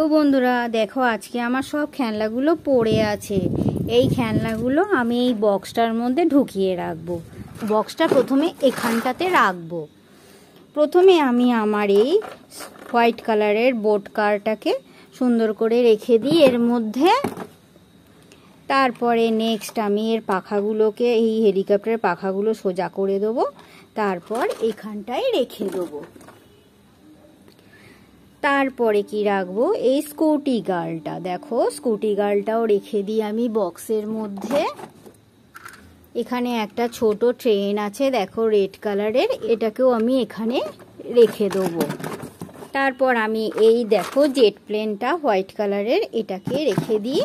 তো বন্ধুরা দেখো আজকে আমার সব খেলনাগুলো পড়ে আছে এই খেলনাগুলো আমি এই বক্সটার মধ্যে ঢুকিয়ে রাখবো বক্সটা প্রথমে এখানটাতে রাখবো প্রথমে আমি আমার এই হোয়াইট কালারের বোট কারটাকে সুন্দর করে রেখে দিই এর মধ্যে তারপরে নেক্সট আমি এর পাখাগুলোকে এই হেলিকপ্টারের পাখাগুলো সোজা করে দেবো তারপর এখানটায় রেখে দেবো তারপরে কি রাখবো এই স্কুটি গার্লটা দেখো স্কুটি গার্লটাও রেখে দিই আমি বক্সের মধ্যে এখানে একটা ছোট ট্রেন আছে দেখো রেড কালারের এটাকেও আমি এখানে রেখে দেবো তারপর আমি এই দেখো জেট প্লেনটা হোয়াইট কালারের এটাকে রেখে দিই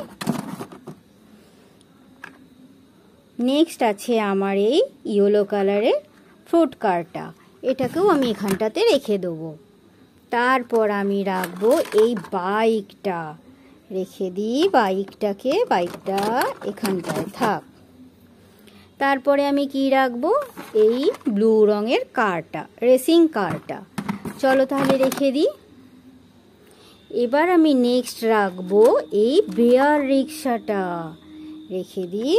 নেক্সট আছে আমার এই ইয়েলো কালারের ফ্রুট কারটা এটাকেও আমি এখানটাতে রেখে দেবো তারপর আমি রাখবো এই বাইকটা রেখে দিই বাইকটাকে বাইকটা এখানটায় থাক তারপরে আমি কি রাখবো এই ব্লু রঙের কারটা রেসিং কারটা চলো তাহলে রেখে দিই এবার আমি নেক্সট রাখবো এই বেয়ার রিক্সাটা রেখে দিই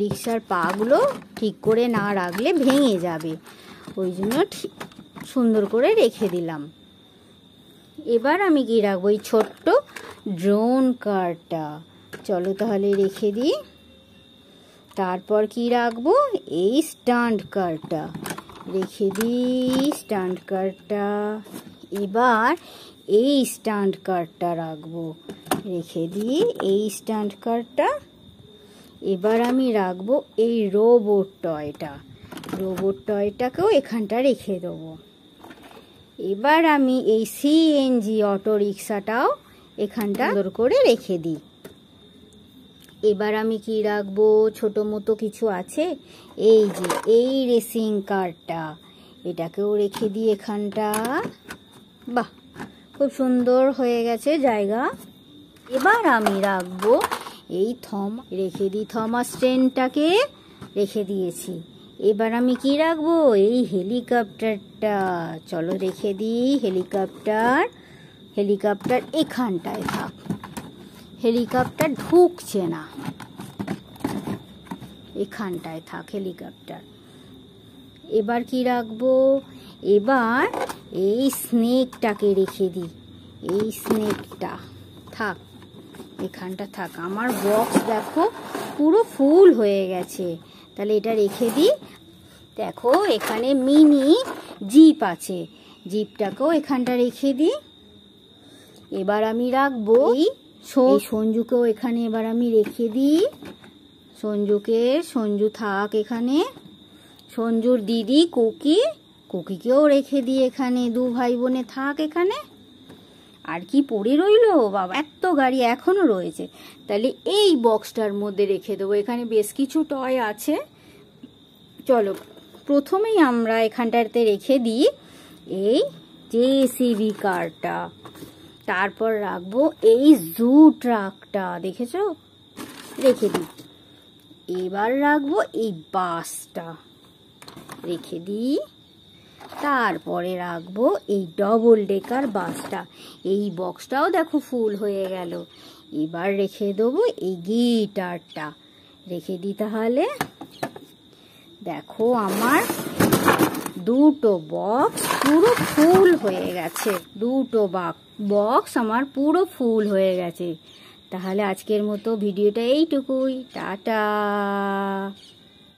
রিক্সার পাগুলো ঠিক করে না রাখলে ভেঙে যাবে ওই জন্য সুন্দর করে রেখে দিলাম এবার আমি গিয়ে রাখবো এই ছোট্ট ড্রোন কারটা চলো তাহলে রেখে দিই তারপর কি রাখবো এই স্ট্যান্ড কারটা রেখে দিই স্ট্যান্ড কারটা এবার এই স্ট্যান্ড কারটা রাখবো রেখে দিই এই স্ট্যান্ড কারটা এবার আমি রাখবো এই রোবট টয়টা রোবট টয়টাকেও এখানটা রেখে দেবো এবার আমি এই সিএনজি অটো রিক্সাটাও এখানটা সুন্দর করে রেখে দিই এবার আমি কি রাখবো ছোট মতো কিছু আছে এই যে এই রেসিং কারটা এটাকেও রেখে দিই এখানটা বাহ খুব সুন্দর হয়ে গেছে জায়গা এবার আমি রাখবো এই থম রেখে দিই থমাস ট্রেনটাকে রেখে দিয়েছি এবার আমি কি রাখবো এই হেলিকপ্টারটা চলো রেখে দিই হেলিকপ্টার হেলিকপ্টার এখানটায় থাক হেলিকপ্টার ঢুকছে না এখানটায় থাক হেলিকপ্টার এবার কি রাখবো এবার এই স্নেকটাকে রেখে দিই এই স্নেকটা থাক এখানটা থাক আমার বক্স দেখো পুরো ফুল হয়ে গেছে তাহলে এটা রেখে দিই দেখো এখানে মিনি জিপ আছে জিপটাকেও এখানটা রেখে দিই এবার আমি রাখবো এই সঞ্জুকেও এখানে এবার আমি রেখে দিই সঞ্জুকে সঞ্জু থাক এখানে সঞ্জুর দিদি কুকি কুকিকেও রেখে দিই এখানে দু ভাই বোনে থাক এখানে আর কি পড়ে রইল বাবা এত গাড়ি এখনও রয়েছে তাহলে এই বক্সটার মধ্যে রেখে দেবো এখানে বেশ কিছু টয় আছে চলো প্রথমেই আমরা এখানটাতে রেখে দিই এই জেসিবি কারটা তারপর রাখবো এই জু ট্রাকটা দেখেছ রেখে দিই এবার রাখবো এই বাসটা রেখে দিই তারপরে রাখবো এই ডবল ডেকার বাসটা এই বক্সটাও দেখো ফুল হয়ে গেল এবার রেখে দেবো এই গিটারটা রেখে দিই তাহলে দেখো আমার দুটো বক্স পুরো ফুল হয়ে গেছে দুটো বক্স আমার পুরো ফুল হয়ে গেছে তাহলে আজকের মতো ভিডিওটা এইটুকুই টাটা